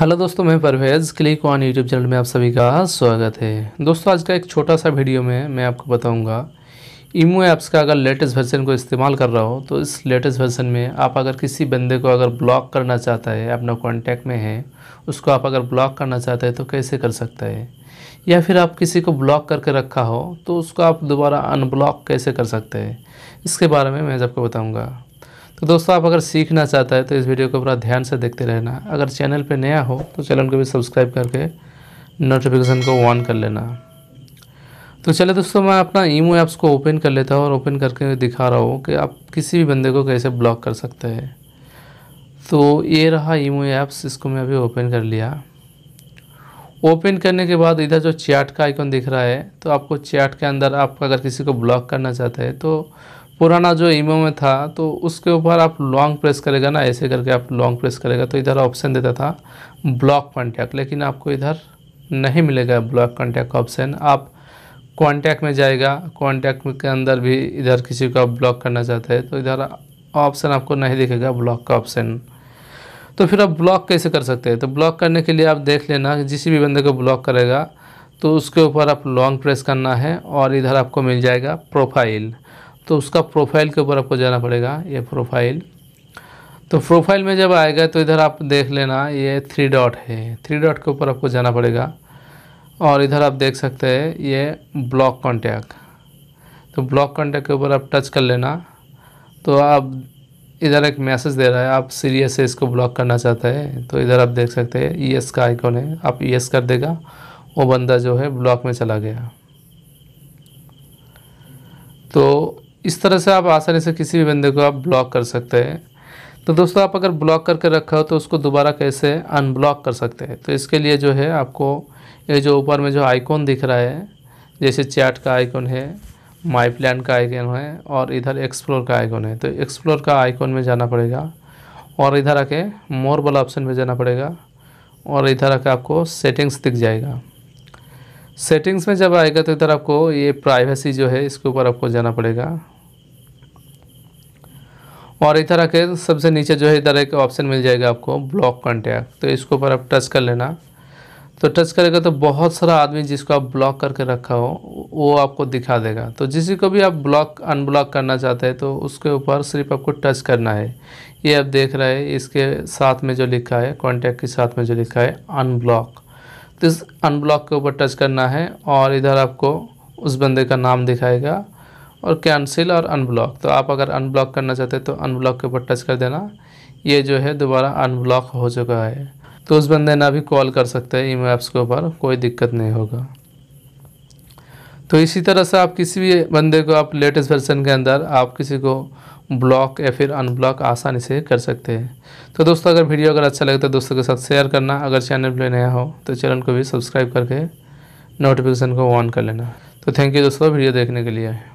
hello दोस्तों मैं Parvez click on YouTube channel में आप सभी का स्वागत है दोस्तों आज का एक छोटा सा वीडियो में मैं आपको बताऊंगा इमो ऐप्स का अगर लेटेस्ट वर्जन को इस्तेमाल कर रहा हो तो इस लेटेस्ट वर्जन में आप अगर किसी बंदे को अगर ब्लॉक करना चाहता है अपना कॉन्टैक्ट में है उसको आप अगर ब्लॉक करना चाहते हैं तो कैसे कर सकता है या फिर आप किसी को ब्लॉक करके रखा हो तो उसको आप दोबारा अनब्लॉक कैसे कर सकते हैं इसके बारे में मैं आपको बताऊँगा तो दोस्तों आप अगर सीखना चाहता है तो इस वीडियो को पूरा ध्यान से देखते रहना अगर चैनल पर नया हो तो चैनल को भी सब्सक्राइब करके नोटिफिकेशन को ऑन कर लेना तो चले दोस्तों मैं अपना ईमो ऐप्स को ओपन कर लेता हूँ और ओपन करके दिखा रहा हूँ कि आप किसी भी बंदे को कैसे ब्लॉक कर सकते हैं तो ये रहा ईमो ऐप्स इसको मैं अभी ओपन कर लिया ओपन करने के बाद इधर जो चैट का आइकन दिख रहा है तो आपको चैट के अंदर आप अगर किसी को ब्लॉक करना चाहते हैं तो पुराना जो ईमो में था तो उसके ऊपर आप लॉन्ग प्रेस करेगा ना ऐसे करके आप लॉन्ग प्रेस करेगा तो इधर ऑप्शन देता था ब्लॉक कॉन्टैक्ट लेकिन आपको इधर नहीं मिलेगा ब्लॉक कॉन्टैक्ट का ऑप्शन आप कॉन्टैक्ट में जाएगा कॉन्टैक्ट के अंदर भी इधर किसी को आप ब्लॉक करना चाहते हैं तो इधर ऑप्शन आपको नहीं दिखेगा ब्लॉक का ऑप्शन तो फिर आप ब्लॉक कैसे कर सकते हैं तो ब्लॉक करने के लिए आप देख लेना जिस भी बंदे को ब्लॉक करेगा तो उसके ऊपर आप लॉन्ग प्रेस करना है और इधर आपको मिल जाएगा प्रोफाइल तो उसका प्रोफाइल के ऊपर आपको जाना पड़ेगा ये प्रोफाइल तो प्रोफाइल में जब आएगा तो इधर आप देख लेना ये थ्री डॉट है थ्री डॉट के ऊपर आपको जाना पड़ेगा और इधर आप देख सकते हैं ये ब्लॉक कॉन्टैक्ट तो ब्लॉक कॉन्टैक्ट के ऊपर आप टच कर लेना तो आप इधर एक मैसेज दे रहा है आप सीरियस से इसको ब्लॉक करना चाहते हैं तो इधर आप देख सकते हैं एस का आइकॉन है आप एस कर देगा वो बंदा जो है ब्लॉक में चला गया तो इस तरह से आप आसानी से किसी भी बंदे को आप ब्लॉक कर सकते हैं तो दोस्तों आप अगर ब्लॉक करके रखा हो तो उसको दोबारा कैसे अनब्लॉक कर सकते हैं तो इसके लिए जो है आपको ये जो ऊपर में जो आइकॉन दिख रहा है जैसे चैट का आइकॉन है माई प्लान का आइकॉन है और इधर एक्सप्लोर का आइकॉन है तो एक्सप्लोर का आइकॉन में जाना पड़ेगा और इधर आके मोर वाला ऑप्शन में जाना पड़ेगा और इधर आके आपको सेटिंग्स दिख जाएगा सेटिंग्स में जब आएगा तो इधर आपको ये प्राइवेसी जो है इसके ऊपर आपको जाना पड़ेगा और इधर आके सबसे नीचे जो है इधर एक ऑप्शन मिल जाएगा आपको ब्लॉक कॉन्टैक्ट तो इसके ऊपर आप टच कर लेना तो टच करेगा तो बहुत सारा आदमी जिसको आप ब्लॉक करके रखा हो वो आपको दिखा देगा तो जिस को भी आप ब्लॉक अनब्लॉक करना चाहते हैं तो उसके ऊपर सिर्फ आपको टच करना है ये आप देख रहे हैं इसके साथ में जो लिखा है कॉन्टैक्ट के साथ में जो लिखा है अनब्लॉक तो इस अनब्लॉक के ऊपर टच करना है और इधर आपको उस बंदे का नाम दिखाएगा और कैंसिल और अनब्लॉक तो आप अगर अनब्लॉक करना चाहते हैं तो अनब्लॉक के ऊपर टच कर देना ये जो है दोबारा अनब्लॉक हो चुका है तो उस बंदे ना भी कॉल कर सकते हैं ईमो ऐप्स के ऊपर कोई दिक्कत नहीं होगा तो इसी तरह से आप किसी भी बंदे को आप लेटेस्ट वर्जन के अंदर आप किसी को ब्लॉक या फिर अनब्लॉक आसानी से कर सकते हैं तो दोस्तों अगर वीडियो अगर अच्छा लगे तो दोस्तों के साथ शेयर करना अगर चैनल पर नया हो तो चैनल को भी सब्सक्राइब करके नोटिफिकेशन को ऑन कर लेना तो थैंक यू दोस्तों वीडियो देखने के लिए